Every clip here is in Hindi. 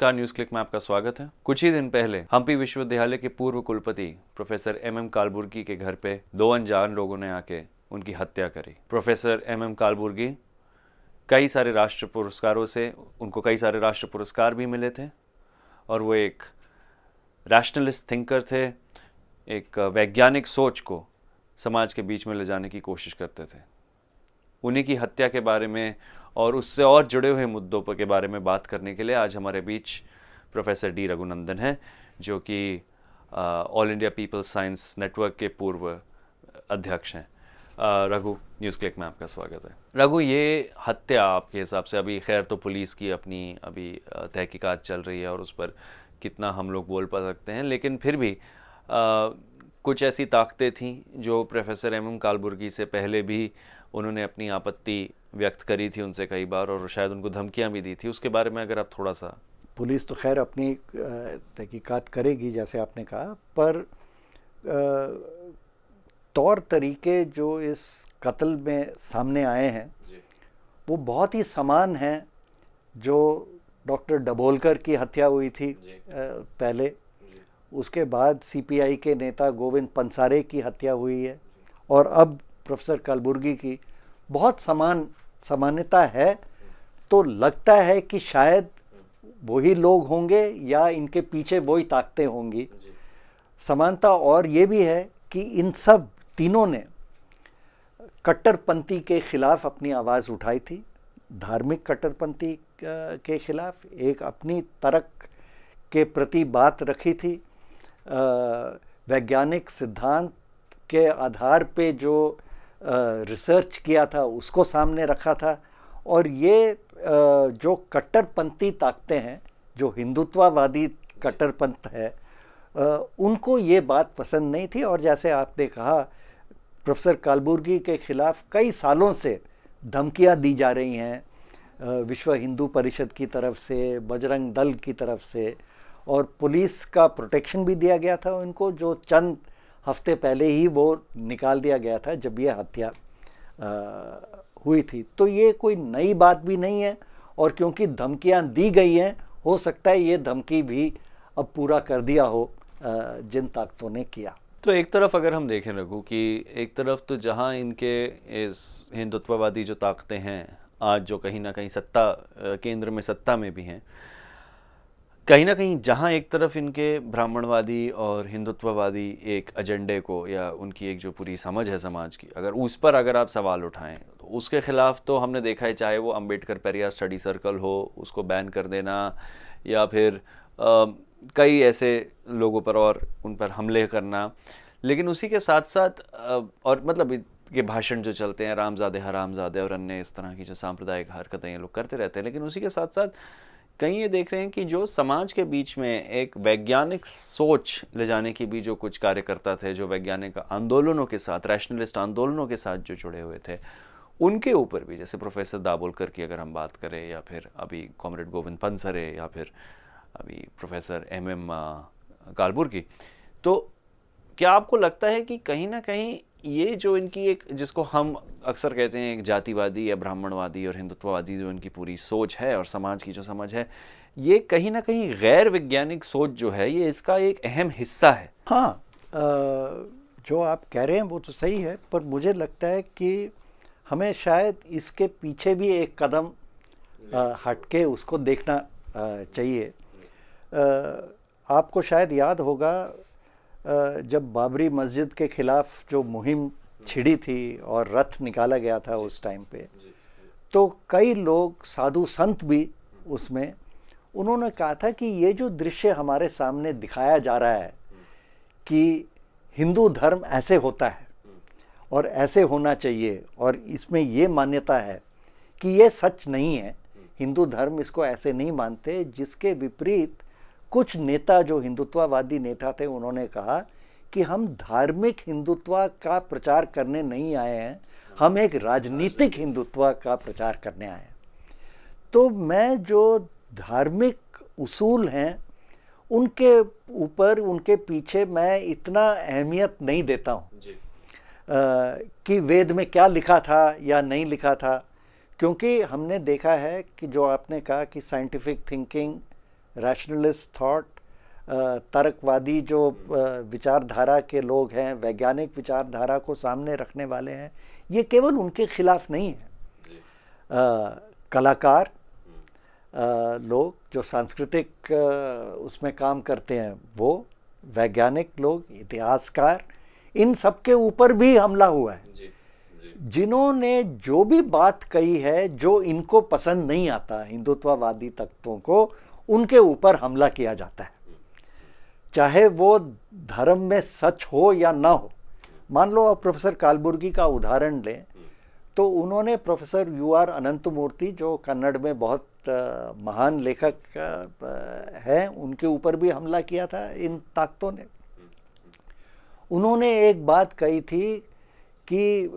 नमस्कार न्यूज क्लिक में आपका स्वागत है कुछ ही दिन पहले हम्पी विश्वविद्यालय के पूर्व कुलपति प्रोफेसर एम एम कालबुर्गी के घर पे दो अनजान लोगों ने आके उनकी हत्या करी प्रोफेसर एम एम कालबुर्गी कई सारे राष्ट्र पुरस्कारों से उनको कई सारे राष्ट्र पुरस्कार भी मिले थे और वो एक रैशनलिस्ट थिंकर थे एक वैज्ञानिक सोच को समाज के बीच में ले जाने की कोशिश करते थे उन्हीं की हत्या के बारे में और उससे और जुड़े हुए मुद्दों पर के बारे में बात करने के लिए आज हमारे बीच प्रोफेसर डी रघुनंदन हैं जो कि all India people science network के पूर्व अध्यक्ष हैं रघु न्यूज़ क्लिक में आपका स्वागत है रघु ये हत्या आपके हिसाब से अभी खैर तो पुलिस की अपनी अभी तहकीकात चल रही है और उस पर कितना हम लोग बोल पा सकते हैं लेकिन फिर भी आ, कुछ ऐसी ताकतें थीं जो प्रोफेसर एम एम कालबुर्गी से पहले भी उन्होंने अपनी आपत्ति व्यक्त करी थी उनसे कई बार और शायद उनको धमकियाँ भी दी थी उसके बारे में अगर आप थोड़ा सा पुलिस तो खैर अपनी तहकीकात करेगी जैसे आपने कहा पर तौर तरीके जो इस कत्ल में सामने आए हैं वो बहुत ही समान हैं जो डॉक्टर डबोलकर की हत्या हुई थी पहले उसके बाद सीपीआई के नेता गोविंद पंसारे की हत्या हुई है और अब प्रोफेसर कलबुर्गी की बहुत समान सामान्यता है तो लगता है कि शायद वही लोग होंगे या इनके पीछे वही ताकतें होंगी समानता और ये भी है कि इन सब तीनों ने कट्टरपंथी के खिलाफ अपनी आवाज़ उठाई थी धार्मिक कट्टरपंथी के खिलाफ एक अपनी तरक के प्रति बात रखी थी वैज्ञानिक सिद्धांत के आधार पे जो रिसर्च किया था उसको सामने रखा था और ये जो कट्टरपंथी ताकते हैं जो हिंदुत्ववादी कट्टरपंथ है उनको ये बात पसंद नहीं थी और जैसे आपने कहा प्रोफेसर कालबुर्गी के खिलाफ कई सालों से धमकियां दी जा रही हैं विश्व हिंदू परिषद की तरफ से बजरंग दल की तरफ से और पुलिस का प्रोटेक्शन भी दिया गया था उनको जो चंद हफ्ते पहले ही वो निकाल दिया गया था जब ये हत्या हुई थी तो ये कोई नई बात भी नहीं है और क्योंकि धमकियां दी गई हैं हो सकता है ये धमकी भी अब पूरा कर दिया हो जिन ताकतों ने किया तो एक तरफ अगर हम देखें रघु कि एक तरफ तो जहां इनके इस हिंदुत्ववादी जो ताकतें हैं आज जो कहीं ना कहीं सत्ता केंद्र में सत्ता में भी हैं कहीं ना कहीं जहाँ एक तरफ इनके ब्राह्मणवादी और हिंदुत्ववादी एक एजेंडे को या उनकी एक जो पूरी समझ है समाज की अगर उस पर अगर आप सवाल उठाएं तो उसके ख़िलाफ़ तो हमने देखा है चाहे वो अम्बेडकर पेरिया स्टडी सर्कल हो उसको बैन कर देना या फिर आ, कई ऐसे लोगों पर और उन पर हमले करना लेकिन उसी के साथ साथ आ, और मतलब के भाषण जो चलते हैं रामजादे हरामजादे और अन्य इस तरह की जो सांप्रदायिक हरकतें ये लोग करते रहते हैं लेकिन उसी के साथ साथ कहीं ये देख रहे हैं कि जो समाज के बीच में एक वैज्ञानिक सोच ले जाने की भी जो कुछ कार्यकर्ता थे जो वैज्ञानिक आंदोलनों के साथ रैशनलिस्ट आंदोलनों के साथ जो जुड़े हुए थे उनके ऊपर भी जैसे प्रोफेसर दाबोलकर की अगर हम बात करें या फिर अभी कॉमरेड गोविंद पंसरे या फिर अभी प्रोफेसर एम एम कालपुर की तो क्या आपको लगता है कि कहीं ना कहीं ये जो इनकी एक जिसको हम अक्सर कहते हैं एक जातिवादी या ब्राह्मणवादी और हिंदुत्ववादी जो इनकी पूरी सोच है और समाज की जो समझ है ये कहीं ना कहीं गैर वैज्ञानिक सोच जो है ये इसका एक अहम हिस्सा है हाँ आ, जो आप कह रहे हैं वो तो सही है पर मुझे लगता है कि हमें शायद इसके पीछे भी एक कदम हट हटके उसको देखना आ, चाहिए आ, आपको शायद याद होगा जब बाबरी मस्जिद के ख़िलाफ़ जो मुहिम छिड़ी थी और रथ निकाला गया था उस टाइम पे तो कई लोग साधु संत भी उसमें उन्होंने कहा था कि ये जो दृश्य हमारे सामने दिखाया जा रहा है कि हिंदू धर्म ऐसे होता है और ऐसे होना चाहिए और इसमें ये मान्यता है कि ये सच नहीं है हिंदू धर्म इसको ऐसे नहीं मानते जिसके विपरीत कुछ नेता जो हिंदुत्ववादी नेता थे उन्होंने कहा कि हम धार्मिक हिंदुत्व का प्रचार करने नहीं आए हैं हम एक राजनीतिक हिंदुत्व का प्रचार करने आए हैं तो मैं जो धार्मिक उसूल हैं उनके ऊपर उनके पीछे मैं इतना अहमियत नहीं देता हूँ कि वेद में क्या लिखा था या नहीं लिखा था क्योंकि हमने देखा है कि जो आपने कहा कि साइंटिफिक थिंकिंग रैशनलिस्ट थॉट तर्कवादी जो विचारधारा के लोग हैं वैज्ञानिक विचारधारा को सामने रखने वाले हैं ये केवल उनके खिलाफ नहीं है आ, कलाकार आ, लोग जो सांस्कृतिक उसमें काम करते हैं वो वैज्ञानिक लोग इतिहासकार इन सब के ऊपर भी हमला हुआ है जिन्होंने जो भी बात कही है जो इनको पसंद नहीं आता हिंदुत्ववादी तत्वों को उनके ऊपर हमला किया जाता है चाहे वो धर्म में सच हो या ना हो मान लो आप प्रोफेसर कालबुर्गी का उदाहरण लें तो उन्होंने प्रोफेसर यू आर अनंतमूर्ति जो कन्नड़ में बहुत महान लेखक हैं उनके ऊपर भी हमला किया था इन ताकतों ने उन्होंने एक बात कही थी कि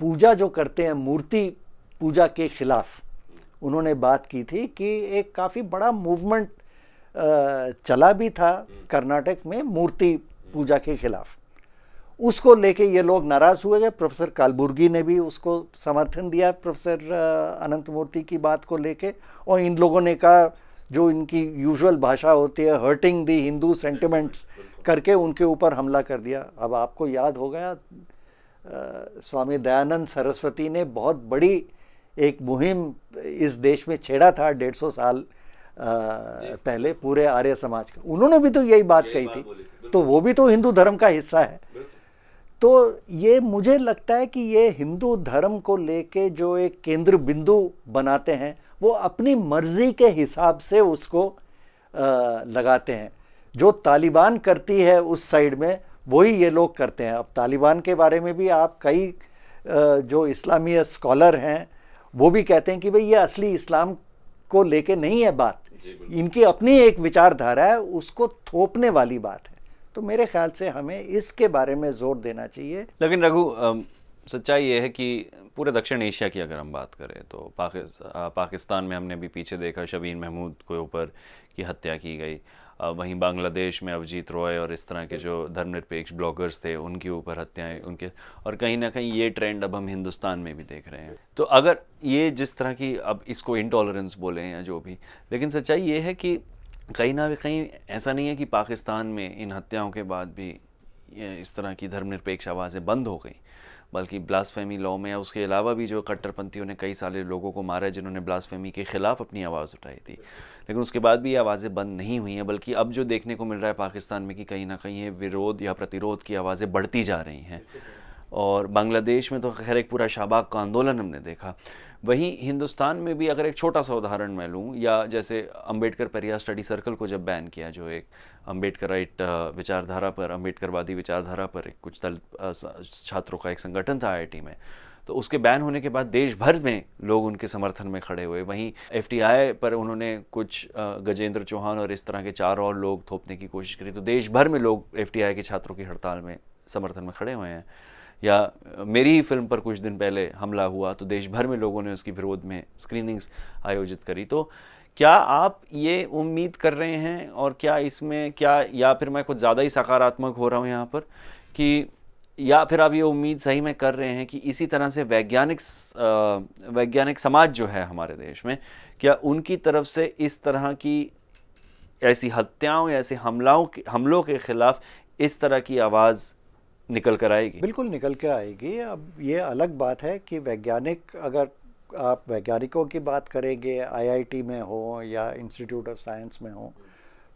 पूजा जो करते हैं मूर्ति पूजा के खिलाफ उन्होंने बात की थी कि एक काफ़ी बड़ा मूवमेंट चला भी था कर्नाटक में मूर्ति पूजा के खिलाफ उसको लेके ये लोग नाराज़ हुए गए प्रोफेसर कालबुर्गी ने भी उसको समर्थन दिया प्रोफेसर अनंत मूर्ति की बात को लेके और इन लोगों ने कहा जो इनकी यूजुअल भाषा होती है हर्टिंग दी हिंदू सेंटिमेंट्स करके उनके ऊपर हमला कर दिया अब आपको याद हो गया आ, स्वामी दयानंद सरस्वती ने बहुत बड़ी एक मुहिम इस देश में छेड़ा था डेढ़ सौ साल आ, पहले पूरे आर्य समाज का उन्होंने भी तो यही बात कही थी तो वो भी तो हिंदू धर्म का हिस्सा है तो ये मुझे लगता है कि ये हिंदू धर्म को लेके जो एक केंद्र बिंदु बनाते हैं वो अपनी मर्जी के हिसाब से उसको आ, लगाते हैं जो तालिबान करती है उस साइड में वही ये लोग करते हैं अब तालिबान के बारे में भी आप कई जो इस्लामी स्कॉलर हैं वो भी कहते हैं कि भाई ये असली इस्लाम को लेके नहीं है बात इनकी अपनी एक विचारधारा है उसको थोपने वाली बात है तो मेरे ख्याल से हमें इसके बारे में जोर देना चाहिए लेकिन रघु सच्चाई ये है कि पूरे दक्षिण एशिया की अगर हम बात करें तो पाकिस्तान में हमने भी पीछे देखा शबीन महमूद के ऊपर की हत्या की गई वहीं बांग्लादेश में अवजीत रॉय और इस तरह के जो धर्मनिरपेक्ष ब्लॉगर्स थे उनके ऊपर हत्याएं उनके और कहीं ना कहीं ये ट्रेंड अब हम हिंदुस्तान में भी देख रहे हैं तो अगर ये जिस तरह की अब इसको इंटॉलरेंस बोले या जो भी लेकिन सच्चाई ये है कि कहीं ना कहीं ऐसा नहीं है कि पाकिस्तान में इन हत्याओं के बाद भी इस तरह की धर्मनिरपेक्ष आवाज़ें बंद हो गई बल्कि ब्लास्फेमी लॉ में उसके अलावा भी जो कट्टरपंथियों ने कई सारे लोगों को मारा है जिन्होंने ब्लास्फेमी के ख़िलाफ़ अपनी आवाज़ उठाई थी लेकिन उसके बाद भी ये आवाज़ें बंद नहीं हुई हैं बल्कि अब जो देखने को मिल रहा है पाकिस्तान में कि कहीं ना कहीं ये विरोध या प्रतिरोध की आवाज़ें बढ़ती जा रही हैं और बांग्लादेश में तो खैर एक पूरा शाबाक का आंदोलन हमने देखा वहीं हिंदुस्तान में भी अगर एक छोटा सा उदाहरण मैं लूँ या जैसे अम्बेडकर परिया स्टडी सर्कल को जब बैन किया जो एक अम्बेडकर राइट विचारधारा पर अंबेडकरवादी विचारधारा पर एक कुछ दलित छात्रों का एक संगठन था आई में तो उसके बैन होने के बाद देश भर में लोग उनके समर्थन में खड़े हुए वहीं एफ पर उन्होंने कुछ गजेंद्र चौहान और इस तरह के चार और लोग थोपने की कोशिश करी तो देश भर में लोग एफ के छात्रों की हड़ताल में समर्थन में खड़े हुए हैं या मेरी ही फिल्म पर कुछ दिन पहले हमला हुआ तो देश भर में लोगों ने उसकी विरोध में स्क्रीनिंग्स आयोजित करी तो क्या आप ये उम्मीद कर रहे हैं और क्या इसमें क्या या फिर मैं कुछ ज़्यादा ही सकारात्मक हो रहा हूँ यहाँ पर कि या फिर आप ये उम्मीद सही में कर रहे हैं कि इसी तरह से वैज्ञानिक वैज्ञानिक समाज जो है हमारे देश में क्या उनकी तरफ से इस तरह की ऐसी हत्याओं या ऐसे हमलाओं के हमलों के ख़िलाफ़ इस तरह की आवाज़ निकल कर आएगी बिल्कुल निकल कर आएगी अब ये अलग बात है कि वैज्ञानिक अगर आप वैज्ञानिकों की बात करेंगे आईआईटी में हो या इंस्टीट्यूट ऑफ साइंस में हो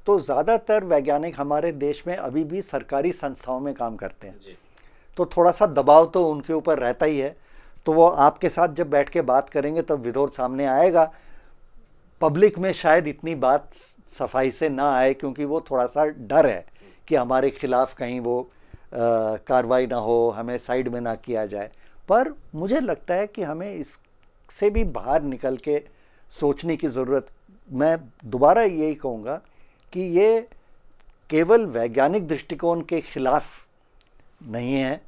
तो ज़्यादातर वैज्ञानिक हमारे देश में अभी भी सरकारी संस्थाओं में काम करते हैं तो थोड़ा सा दबाव तो उनके ऊपर रहता ही है तो वो आपके साथ जब बैठ के बात करेंगे तब विदोर सामने आएगा पब्लिक में शायद इतनी बात सफाई से ना आए क्योंकि वो थोड़ा सा डर है कि हमारे खिलाफ कहीं वो कार्रवाई ना हो हमें साइड में ना किया जाए पर मुझे लगता है कि हमें इससे भी बाहर निकल के सोचने की ज़रूरत मैं दोबारा यही कहूँगा कि ये केवल वैज्ञानिक दृष्टिकोण के खिलाफ नहीं है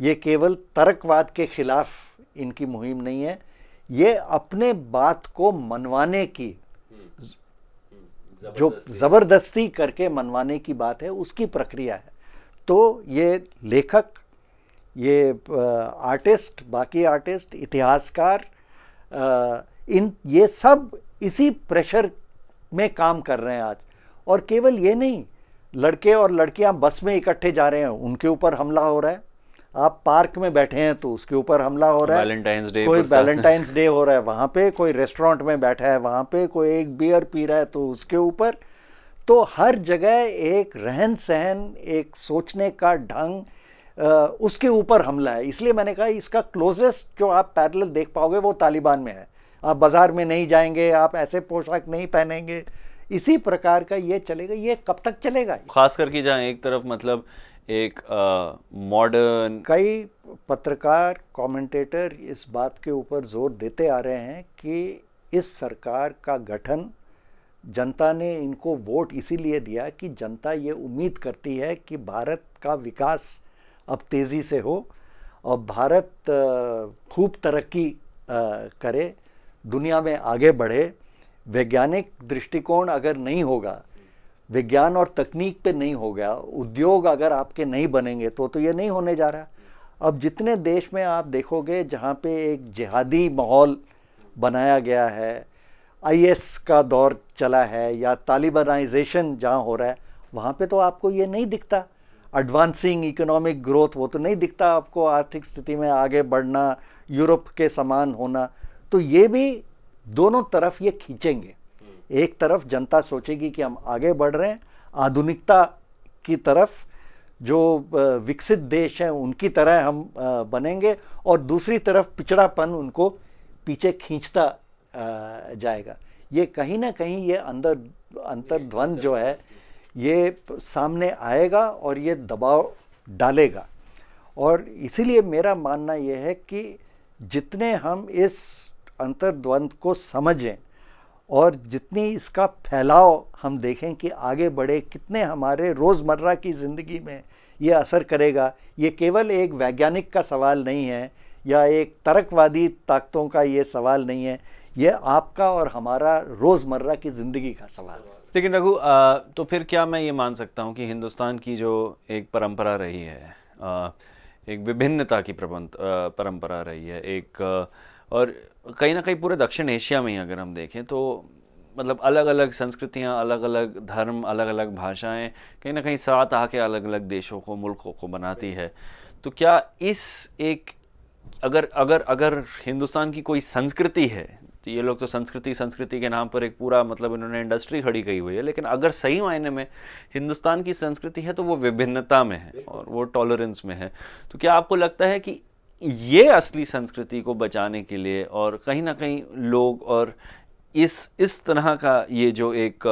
ये केवल तर्कवाद के खिलाफ इनकी मुहिम नहीं है ये अपने बात को मनवाने की हम्म। जो ज़बरदस्ती करके मनवाने की बात है उसकी प्रक्रिया है तो ये लेखक ये आर्टिस्ट बाकी आर्टिस्ट इतिहासकार इन ये सब इसी प्रेशर में काम कर रहे हैं आज और केवल ये नहीं लड़के और लड़कियां बस में इकट्ठे जा रहे हैं उनके ऊपर हमला हो रहा है आप पार्क में बैठे हैं तो उसके ऊपर हमला हो रहा है कोई वैलेंटाइंस डे हो रहा है वहाँ पे कोई रेस्टोरेंट में बैठा है वहाँ पे कोई एक बियर पी रहा है तो उसके ऊपर तो हर जगह एक रहन सहन एक सोचने का ढंग उसके ऊपर हमला है इसलिए मैंने कहा इसका क्लोजेस्ट जो आप पैरल देख पाओगे वो तालिबान में है आप बाज़ार में नहीं जाएंगे आप ऐसे पोशाक नहीं पहनेंगे इसी प्रकार का ये चलेगा ये कब तक चलेगा खास करके जहाँ एक तरफ मतलब एक मॉडर्न कई पत्रकार कमेंटेटर इस बात के ऊपर जोर देते आ रहे हैं कि इस सरकार का गठन जनता ने इनको वोट इसीलिए दिया कि जनता ये उम्मीद करती है कि भारत का विकास अब तेज़ी से हो और भारत खूब तरक्की करे दुनिया में आगे बढ़े वैज्ञानिक दृष्टिकोण अगर नहीं होगा विज्ञान और तकनीक पे नहीं होगा उद्योग अगर आपके नहीं बनेंगे तो तो ये नहीं होने जा रहा अब जितने देश में आप देखोगे जहाँ पे एक जिहादी माहौल बनाया गया है आईएस का दौर चला है या तालिबानाइजेशन जहाँ हो रहा है वहाँ पे तो आपको ये नहीं दिखता एडवांसिंग इकोनॉमिक ग्रोथ वो तो नहीं दिखता आपको आर्थिक स्थिति में आगे बढ़ना यूरोप के समान होना तो ये भी दोनों तरफ ये खींचेंगे एक तरफ जनता सोचेगी कि हम आगे बढ़ रहे हैं आधुनिकता की तरफ जो विकसित देश हैं उनकी तरह हम बनेंगे और दूसरी तरफ पिछड़ापन उनको पीछे खींचता जाएगा ये कहीं ना कहीं ये अंदर अंतर्द्वंद जो है ये सामने आएगा और ये दबाव डालेगा और इसीलिए मेरा मानना यह है कि जितने हम इस अंतर्द्वंद को समझें और जितनी इसका फैलाव हम देखें कि आगे बढ़े कितने हमारे रोज़मर्रा की ज़िंदगी में ये असर करेगा ये केवल एक वैज्ञानिक का सवाल नहीं है या एक तर्कवादी ताकतों का ये सवाल नहीं है ये आपका और हमारा रोज़मर्रा की ज़िंदगी का सवाल है लेकिन रघु तो फिर क्या मैं ये मान सकता हूँ कि हिंदुस्तान की जो एक परंपरा रही है आ, एक विभिन्नता की प्रबंध परंपरा रही है एक और कहीं ना कहीं पूरे दक्षिण एशिया में ही अगर हम देखें तो मतलब अलग अलग संस्कृतियाँ अलग अलग धर्म अलग अलग भाषाएँ कहीं ना कहीं साथ आके अलग अलग देशों को मुल्कों को बनाती है तो क्या इस एक अगर अगर अगर हिंदुस्तान की कोई संस्कृति है तो ये लोग तो संस्कृति संस्कृति के नाम पर एक पूरा मतलब इन्होंने इंडस्ट्री खड़ी की हुई है लेकिन अगर सही मायने में हिंदुस्तान की संस्कृति है तो वो विभिन्नता में है और वो टॉलरेंस में है तो क्या आपको लगता है कि ये असली संस्कृति को बचाने के लिए और कहीं ना कहीं लोग और इस इस तरह का ये जो एक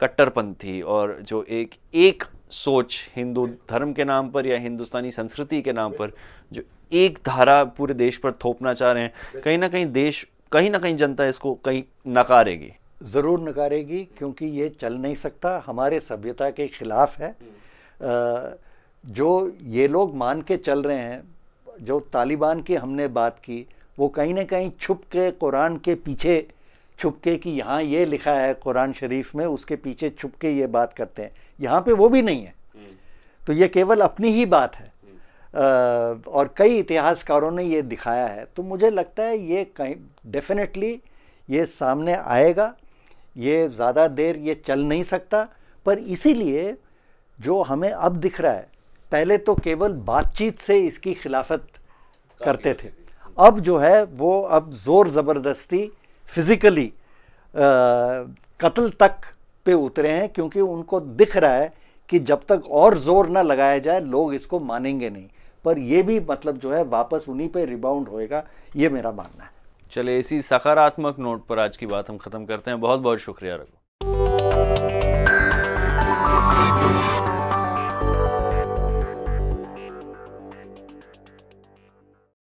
कट्टरपंथी और जो एक एक सोच हिंदू धर्म के नाम पर या हिंदुस्तानी संस्कृति के नाम पर जो एक धारा पूरे देश पर थोपना चाह रहे हैं कहीं ना कहीं देश कहीं ना कहीं जनता इसको कहीं नकारेगी ज़रूर नकारेगी क्योंकि ये चल नहीं सकता हमारे सभ्यता के खिलाफ है हम्म। जो ये लोग मान के चल रहे हैं जो तालिबान की हमने बात की वो कहीं ना कहीं छुप के कुरान के पीछे छुप के कि यहाँ ये लिखा है कुरान शरीफ में उसके पीछे छुप के ये बात करते हैं यहाँ पे वो भी नहीं है हम्म। तो ये केवल अपनी ही बात है और कई इतिहासकारों ने ये दिखाया है तो मुझे लगता है ये कहीं डेफिनेटली ये सामने आएगा ये ज़्यादा देर ये चल नहीं सकता पर इसीलिए जो हमें अब दिख रहा है पहले तो केवल बातचीत से इसकी खिलाफत करते थे अब जो है वो अब ज़ोर ज़बरदस्ती फिज़िकली कत्ल तक पे उतरे हैं क्योंकि उनको दिख रहा है कि जब तक और ज़ोर ना लगाया जाए लोग इसको मानेंगे नहीं पर ये भी मतलब जो है वापस उन्हीं पे रिबाउंड होएगा ये मेरा मानना है चलिए इसी सकारात्मक नोट पर आज की बात हम ख़त्म करते हैं बहुत बहुत शुक्रिया रघु